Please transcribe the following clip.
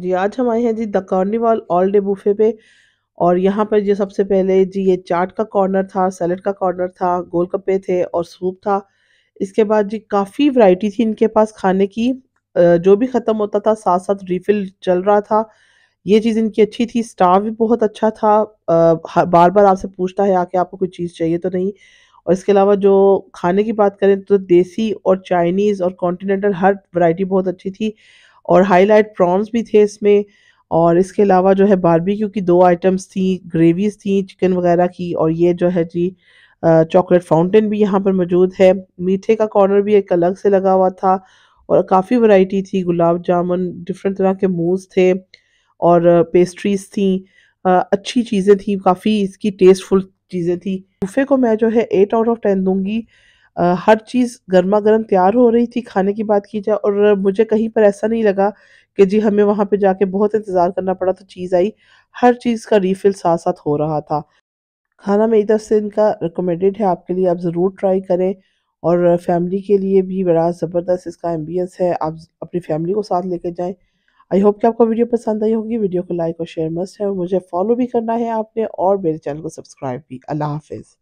जी आज हम आए हैं जी the Carnival all day buffet पे और यहाँ पर जो सबसे पहले जी ये चाट का कॉर्नर था सैलड का कॉर्नर था गोलगप्पे थे और सूप था इसके बाद जी काफ़ी वैरायटी थी इनके पास खाने की जो भी ख़त्म होता था साथ साथ रिफिल चल रहा था ये चीज़ इनकी अच्छी थी स्टाफ भी बहुत अच्छा था बार बार आपसे पूछता है आके आपको कोई चीज़ चाहिए तो नहीं और इसके अलावा जो खाने की बात करें तो देसी और चाइनीज़ और कॉन्टीनेंटल हर वैरायटी बहुत अच्छी थी और हाईलाइट प्रॉन्स भी थे इसमें और इसके अलावा जो है बारबेक्यू की दो आइटम्स थी ग्रेवीज थी चिकन वगैरह की और ये जो है जी चॉकलेट फाउंटेन भी यहाँ पर मौजूद है मीठे का कॉर्नर भी एक अलग से लगा हुआ था और काफ़ी वैरायटी थी गुलाब जामुन डिफरेंट तरह के मूज थे और पेस्ट्रीज थी अच्छी चीज़ें थी काफ़ी इसकी टेस्टफुल चीज़ें थी बुफे को मैं जो है एट आउट ऑफ टेन दूंगी हर चीज़ गर्मा गर्म तैयार हो रही थी खाने की बात की जाए और मुझे कहीं पर ऐसा नहीं लगा कि जी हमें वहाँ पे जाके बहुत इंतज़ार करना पड़ा तो चीज़ आई हर चीज़ का रीफिल साथ साथ हो रहा था खाना मेरी तरफ से इनका रिकमेंडेड है आपके लिए आप ज़रूर ट्राई करें और फैमिली के लिए भी बड़ा ज़बरदस्त इसका एम्बियंस है आप अपनी फैमिली को साथ लेके जाएं आई होप कि आपको वीडियो पसंद आई होगी वीडियो को लाइक और शेयर मस्ट है और मुझे फॉलो भी करना है आपने और मेरे चैनल को सब्सक्राइब भी अल्लाह हाफिज़